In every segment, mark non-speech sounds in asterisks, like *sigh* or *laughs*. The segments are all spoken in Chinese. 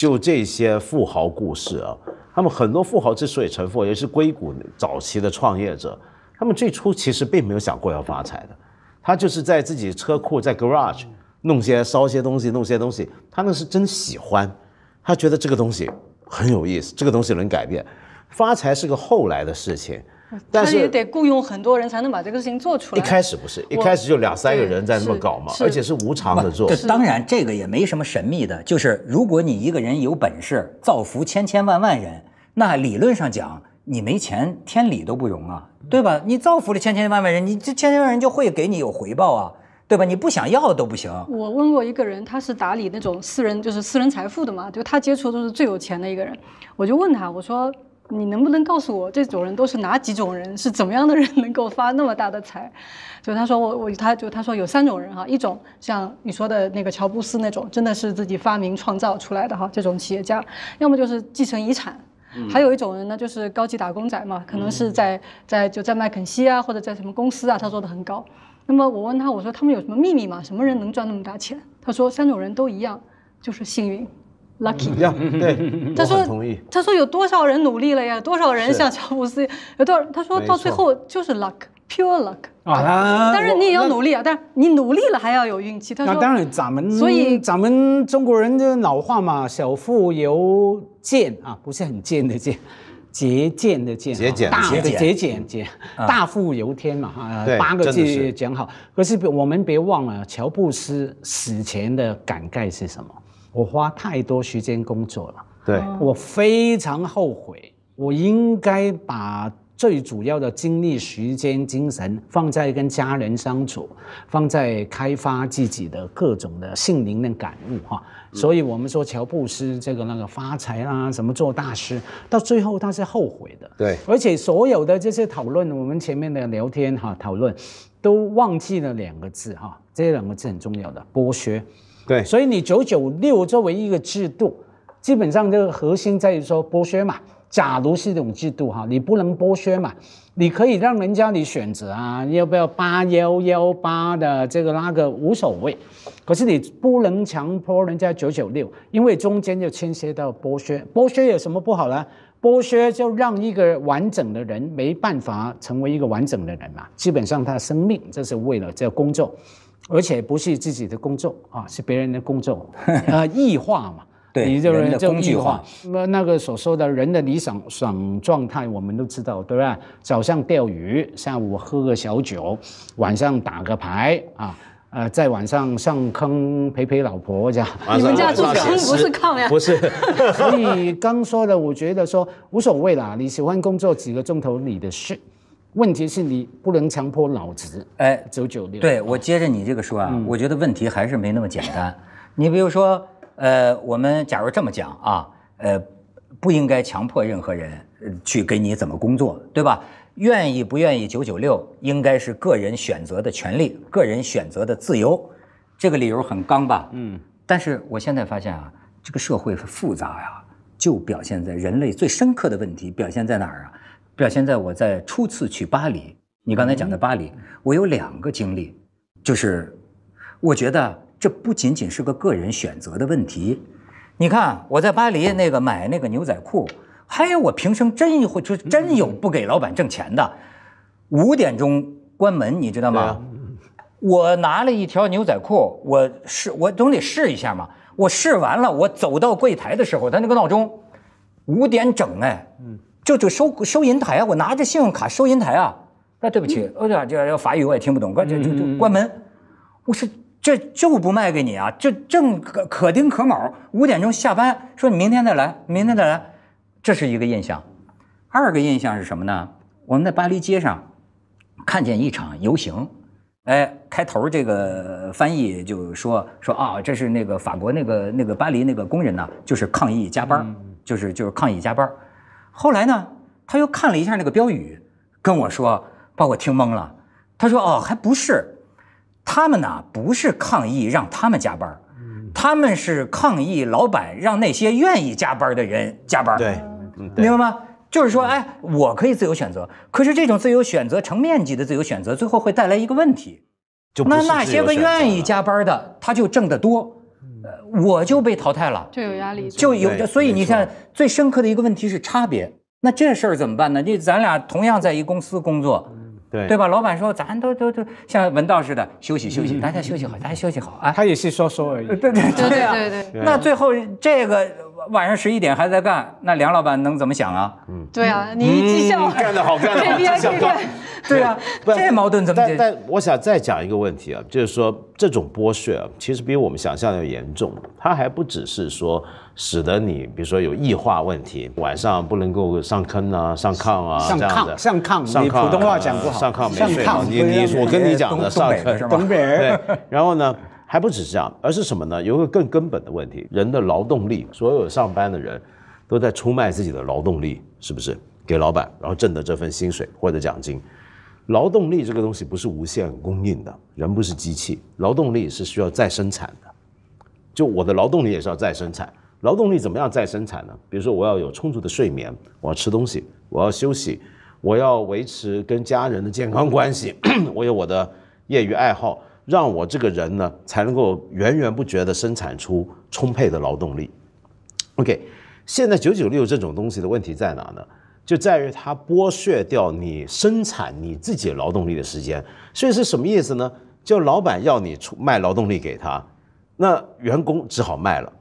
就这些富豪故事啊，他们很多富豪之所以成富，也是硅谷早期的创业者。他们最初其实并没有想过要发财的，他就是在自己车库在 garage 弄些烧些东西，弄些东西。他们是真喜欢，他觉得这个东西很有意思，这个东西能改变，发财是个后来的事情。*laughs* 但是也得雇佣很多人才能把这个事情做出来。一开始不是，一开始就两三个人在那么搞嘛，而且是无偿的做。当然，这个也没什么神秘的，就是如果你一个人有本事，造福千千万万人，那理论上讲，你没钱，天理都不容啊，对吧？你造福了千千万万人，你这千千万人就会给你有回报啊，对吧？你不想要都不行。我问过一个人，他是打理那种私人，就是私人财富的嘛，就他接触都是最有钱的一个人，我就问他，我说。你能不能告诉我，这种人都是哪几种人？是怎么样的人能够发那么大的财？就他说，我我他就他说有三种人哈，一种像你说的那个乔布斯那种，真的是自己发明创造出来的哈，这种企业家；要么就是继承遗产；还有一种人呢，就是高级打工仔嘛，可能是在在就在麦肯锡啊，或者在什么公司啊，他做的很高。那么我问他，我说他们有什么秘密吗？什么人能赚那么大钱？他说三种人都一样，就是幸运。lucky 一样，对，*laughs* 他说，他说有多少人努力了呀？多少人像乔布斯？有多少？他说到最后就是 luck，pure luck。啊，当然你也要努力啊，但是你努力了还要有运气。他说，当然咱们，所以咱们中国人的老话嘛，“小富由俭啊，不是很贱的贱。节俭的俭，节俭，的节俭，节大富由天嘛。”啊，八个字讲好。可是我们别忘了，乔布斯死前的感慨是什么？我花太多时间工作了，对我非常后悔。我应该把最主要的精力、时间、精神放在跟家人相处，放在开发自己的各种的心灵的感悟哈。所以，我们说乔布斯这个那个发财啦，什么做大师，到最后他是后悔的。对，而且所有的这些讨论，我们前面的聊天哈讨论，都忘记了两个字哈，这两个字很重要的剥削。对，所以你九九六作为一个制度，基本上这个核心在于说剥削嘛。假如是一种制度哈，你不能剥削嘛，你可以让人家你选择啊，要不要八幺幺八的这个那个无所谓，可是你不能强迫人家九九六，因为中间就牵涉到剥削。剥削有什么不好呢？剥削就让一个完整的人没办法成为一个完整的人嘛。基本上他的生命这是为了这工作。而且不是自己的工作啊，是别人的工作，*laughs* 异化嘛？*laughs* 对，你就是工具化。那那个所说的人的理想爽状态，我们都知道，对吧？早上钓鱼，下午喝个小酒，晚上打个牌啊，呃，在晚上上坑陪陪老婆这样。你们家住炕不是炕呀？不是。*laughs* 所以刚说的，我觉得说无所谓啦，你喜欢工作几个钟头你的事。问题是你不能强迫脑子，哎，九九六。对我接着你这个说啊，我觉得问题还是没那么简单。你比如说，呃，我们假如这么讲啊，呃，不应该强迫任何人去给你怎么工作，对吧？愿意不愿意九九六，应该是个人选择的权利，个人选择的自由。这个理由很刚吧？嗯。但是我现在发现啊，这个社会复杂呀，就表现在人类最深刻的问题表现在哪儿啊？表现在我在初次去巴黎，你刚才讲的巴黎，我有两个经历，就是，我觉得这不仅仅是个个人选择的问题。你看我在巴黎那个买那个牛仔裤，哎，我平生真会就真有不给老板挣钱的，五点钟关门，你知道吗？我拿了一条牛仔裤，我试我总得试一下嘛。我试完了，我走到柜台的时候，他那个闹钟，五点整，哎，嗯。就就收收银台啊！我拿着信用卡，收银台啊！那对不起，我讲这这法语，我也听不懂。关就就关门。我说这就不卖给你啊！这正可可丁可卯，五点钟下班，说你明天再来，明天再来。这是一个印象。二个印象是什么呢？我们在巴黎街上看见一场游行。哎，开头这个翻译就说说啊，这是那个法国那个那个巴黎那个工人呢，就是抗议加班，就是就是抗议加班。后来呢，他又看了一下那个标语，跟我说，把我听懵了。他说：“哦，还不是，他们呢，不是抗议，让他们加班他们是抗议老板让那些愿意加班的人加班对，明白吗？就是说，哎，我可以自由选择。可是这种自由选择成面积的自由选择，最后会带来一个问题，就那那些个愿意加班的，他就挣得多。”我就被淘汰了，就有压力，就有，所以你看，最深刻的一个问题是差别，那这事儿怎么办呢？这咱俩同样在一公司工作，对对吧？老板说咱都都都像文道似的休息休息，大家休息好，大家休息好啊。他也是说说而已，对对对对对。那最后这个。晚上十一点还在干，那梁老板能怎么想啊？嗯，对啊，你绩效干得好，干得好，高。*laughs* 对啊，这矛盾怎么解？我想再讲一个问题啊，就是说这种剥削啊，其实比我们想象的严重。它还不只是说使得你，比如说有异化问题，晚上不能够上坑啊，上炕啊。上炕，上炕，你普通话讲不好，上炕没睡。你你我跟你讲的东北是对，然后呢？还不只是这样，而是什么呢？有一个更根本的问题：人的劳动力，所有上班的人，都在出卖自己的劳动力，是不是？给老板，然后挣的这份薪水或者奖金。劳动力这个东西不是无限供应的，人不是机器，劳动力是需要再生产的。就我的劳动力也是要再生产，劳动力怎么样再生产呢？比如说，我要有充足的睡眠，我要吃东西，我要休息，我要维持跟家人的健康关系，*coughs* 我有我的业余爱好。让我这个人呢，才能够源源不绝地生产出充沛的劳动力。OK，现在九九六这种东西的问题在哪呢？就在于它剥削掉你生产你自己劳动力的时间。所以是什么意思呢？就老板要你出卖劳动力给他，那员工只好卖了。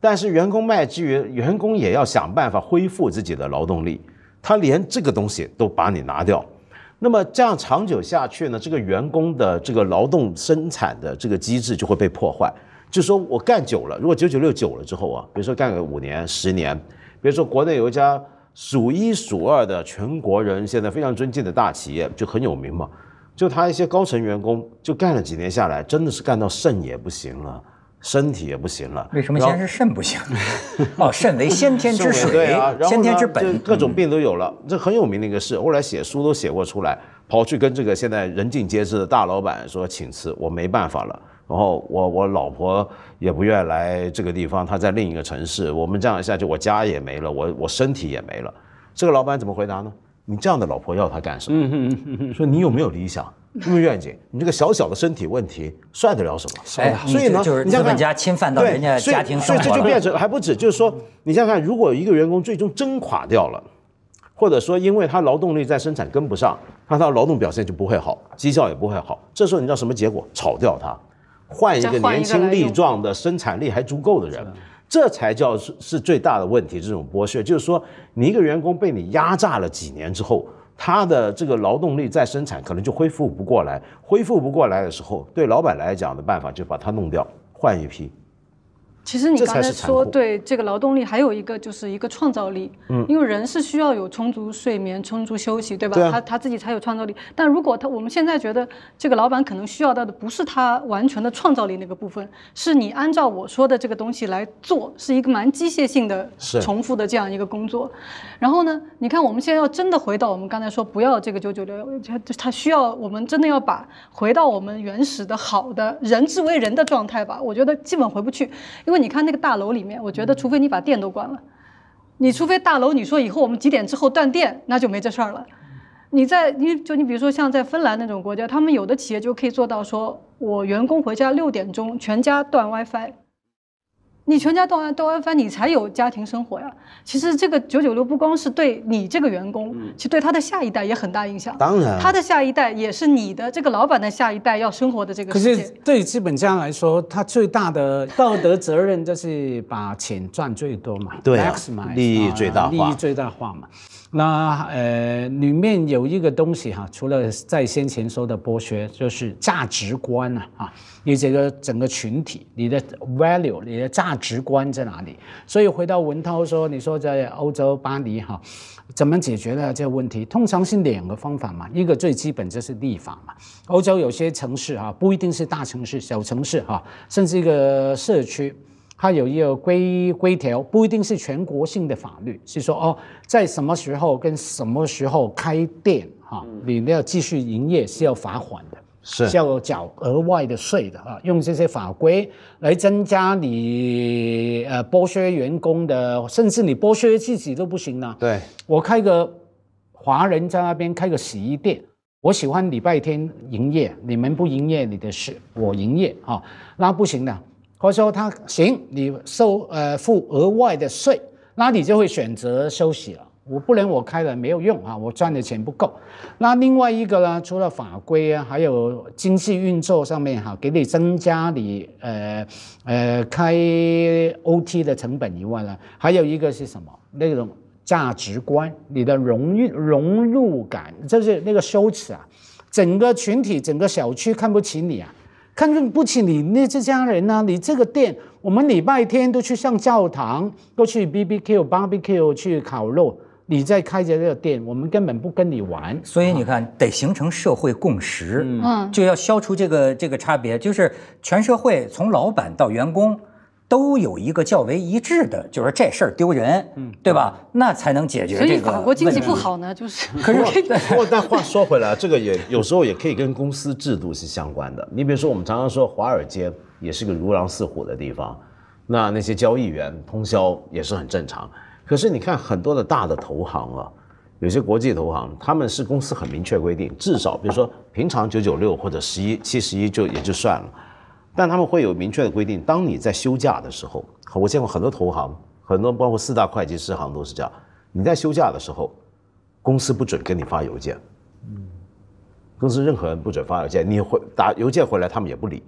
但是员工卖之余，员工也要想办法恢复自己的劳动力。他连这个东西都把你拿掉。那么这样长久下去呢，这个员工的这个劳动生产的这个机制就会被破坏。就说我干久了，如果九九六久了之后啊，比如说干个五年、十年，比如说国内有一家数一数二的、全国人现在非常尊敬的大企业，就很有名嘛，就他一些高层员工就干了几年下来，真的是干到肾也不行了。身体也不行了，为什么先是肾不行？*laughs* 哦，肾为先天之 *laughs* 水，先天之本，各种病都有了。这很有名的一个事，后来写书都写过出来。跑去跟这个现在人尽皆知的大老板说请辞，我没办法了。然后我我老婆也不愿来这个地方，她在另一个城市。我们这样下去，我家也没了，我我身体也没了。这个老板怎么回答呢？你这样的老婆要他干什么？说你有没有理想？入愿景，你这个小小的身体问题算得了什么？哎，所以呢，就是人家侵犯到人家家庭生所以这就变成还不止，就是说，你想看，如果一个员工最终真垮掉了，或者说因为他劳动力在生产跟不上，那他的劳动表现就不会好，绩效也不会好。这时候你知道什么结果？炒掉他，换一个年轻力壮的、生产力还足够的人，这才叫是最大的问题。这种剥削就是说，你一个员工被你压榨了几年之后。他的这个劳动力再生产可能就恢复不过来，恢复不过来的时候，对老板来讲的办法就把他弄掉，换一批。其实你刚才说对这个劳动力还有一个就是一个创造力，嗯，因为人是需要有充足睡眠、充足休息，对吧？他他自己才有创造力。但如果他我们现在觉得这个老板可能需要到的不是他完全的创造力那个部分，是你按照我说的这个东西来做，是一个蛮机械性的、重复的这样一个工作。然后呢，你看我们现在要真的回到我们刚才说不要这个九九六，他他需要我们真的要把回到我们原始的好的人之为人的状态吧？我觉得基本回不去，因为。你看那个大楼里面，我觉得除非你把电都关了，你除非大楼你说以后我们几点之后断电，那就没这事儿了。你在你就你比如说像在芬兰那种国家，他们有的企业就可以做到，说我员工回家六点钟，全家断 WiFi。你全家都安都安分，你才有家庭生活呀。其实这个九九六不光是对你这个员工，其实对他的下一代也很大影响。当然，他的下一代也是你的这个老板的下一代要生活的这个。可是对资本家来说，他最大的 *laughs* 道德责任就是把钱赚最多嘛，对，利益最大化，利益最大化嘛。那呃，里面有一个东西哈，除了在先前说的剥削，就是价值观了啊，你这个整个群体，你的 value，你的价值观在哪里？所以回到文涛说，你说在欧洲巴黎哈，怎么解决呢这个问题？通常是两个方法嘛，一个最基本就是立法嘛。欧洲有些城市啊，不一定是大城市，小城市哈，甚至一个社区。它有一个规规条，不一定是全国性的法律，是说哦，在什么时候跟什么时候开店哈，你要继续营业是要罚款的，是要缴额外的税的啊。用这些法规来增加你呃剥削员工的，甚至你剥削自己都不行了。对，我开个华人在那边开个洗衣店，我喜欢礼拜天营业，你们不营业，你的事我营业啊，那不行的。或者说他行，你收呃付额外的税，那你就会选择休息了。我不能，我开了没有用啊，我赚的钱不够。那另外一个呢，除了法规啊，还有经济运作上面哈，给你增加你呃呃开 OT 的成本以外呢，还有一个是什么？那种价值观，你的荣誉融入感，就是那个羞耻啊，整个群体整个小区看不起你啊。看不起你那这家人呢？你这个店，我们礼拜天都去上教堂，都去 BBQ、Barbecue 去烤肉。你在开着这个店，我们根本不跟你玩。所以你看，得形成社会共识，嗯，就要消除这个这个差别，就是全社会从老板到员工。都有一个较为一致的，就是这事儿丢人，对吧？那才能解决这个。所以法国经济不好呢，就是。可是，但话说回来，这个也有时候也可以跟公司制度是相关的。你比如说，我们常常说华尔街也是个如狼似虎的地方，那那些交易员通宵也是很正常。可是你看很多的大的投行啊，有些国际投行，他们是公司很明确规定，至少比如说平常九九六或者十一七十一就也就算了。但他们会有明确的规定。当你在休假的时候，我见过很多投行，很多包括四大会计师行都是这样。你在休假的时候，公司不准给你发邮件，嗯，公司任何人不准发邮件。你回打邮件回来，他们也不理。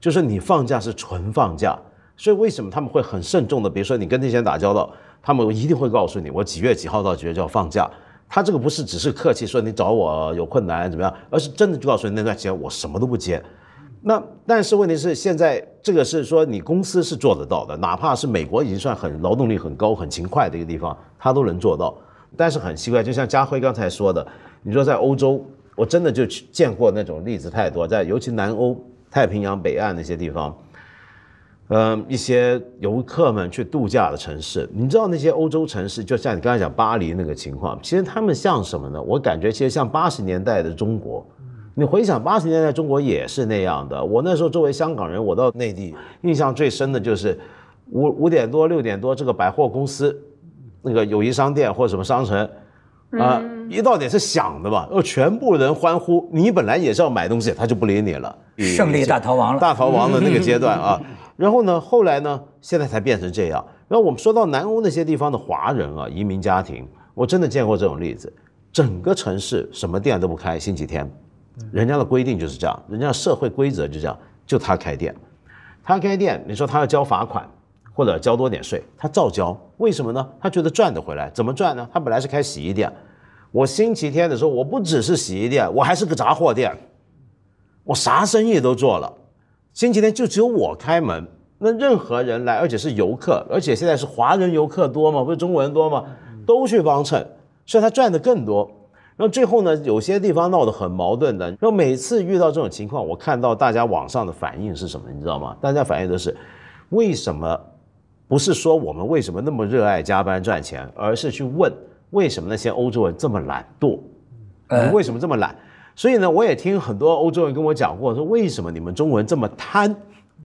就是你放假是纯放假。所以为什么他们会很慎重的？比如说你跟那些人打交道，他们一定会告诉你，我几月几号到几月就要放假。他这个不是只是客气，说你找我有困难怎么样，而是真的就告诉你那段时间我什么都不接。那但是问题是，现在这个是说你公司是做得到的，哪怕是美国已经算很劳动力很高、很勤快的一个地方，它都能做到。但是很奇怪，就像家辉刚才说的，你说在欧洲，我真的就去见过那种例子太多，在尤其南欧、太平洋北岸那些地方，呃，一些游客们去度假的城市，你知道那些欧洲城市，就像你刚才讲巴黎那个情况，其实他们像什么呢？我感觉其实像八十年代的中国。你回想八十年代中国也是那样的。我那时候作为香港人，我到内地，印象最深的就是五五点多六点多，这个百货公司、那个友谊商店或什么商城，啊，一到点是响的嘛，然后全部人欢呼。你本来也是要买东西，他就不理你了，胜利大逃亡了。大逃亡的那个阶段啊，*laughs* 然后呢，后来呢，现在才变成这样。然后我们说到南欧那些地方的华人啊，移民家庭，我真的见过这种例子，整个城市什么店都不开，星期天。人家的规定就是这样，人家社会规则就这样。就他开店，他开店，你说他要交罚款或者交多点税，他照交。为什么呢？他觉得赚得回来。怎么赚呢？他本来是开洗衣店，我星期天的时候，我不只是洗衣店，我还是个杂货店，我啥生意都做了。星期天就只有我开门，那任何人来，而且是游客，而且现在是华人游客多嘛，不是中国人多嘛，都去帮衬，所以他赚得更多。那最后呢，有些地方闹得很矛盾的。那每次遇到这种情况，我看到大家网上的反应是什么，你知道吗？大家反应都是，为什么不是说我们为什么那么热爱加班赚钱，而是去问为什么那些欧洲人这么懒惰，你为什么这么懒？所以呢，我也听很多欧洲人跟我讲过，说为什么你们中文这么贪。